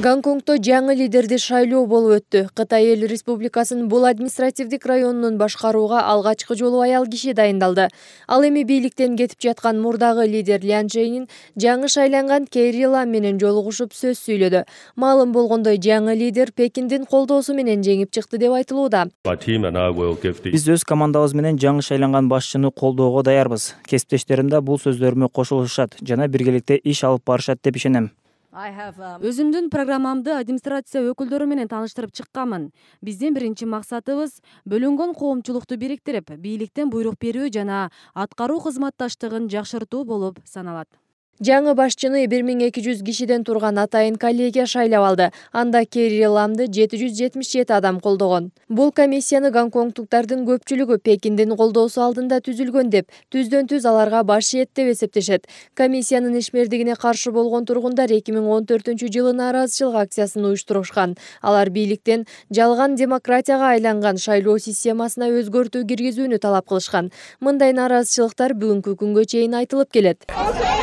гонконгто жаңы лидерди шайлоо болуп өттү кытай эл республикасынын бул административдик районунун башкарууга алгачкы жолу аял киши дайындалды ал эми бийликтен кетип жаткан мурдагы лидер лян чейнин жаңы шайланган кери лам менен жолугушуп сөз сүйлөдү маалым болгондой жаңы лидер пекиндин колдоосу менен жеңип чыкты деп айтылууда биз өз командабыз менен жаңы шайланган башчыны колдоого даярбыз кесиптештерим да бул сөздөрүмө кошулушат жана биргеликте иш алып барышат деп ишенем Um, өзүмдүн программамды администрация өкүлдөрү менен тааныштырып чыкканмын биздин биринчи максатыбыз бөлүнгөн коомчулукту бириктирип бийликтен буйрук берүү жана аткаруу кызматташтыгын жакшыртуу болуп саналат жаңы башчыны 1200 кишиден турган атайын коллегия шайлап алды анда керри ламды жети адам колдогон бул комиссияны гонконгтуктардын көпчүлүгү пекиндин колдоосу алдында түзүлгөн деп түздөн түз аларга баш ийет деп эсептешет комиссиянын ишмердигине каршы болгон тургундар эки миң он төртүнчү жылы нааразычылык акциясын уюштурушкан алар бийликтен жалган демократияга айланган шайлоо системасына өзгөртүү киргизүүнү талап кылышкан мындай нааразычылыктар бүгүнкү күнгө чейин айтылып келет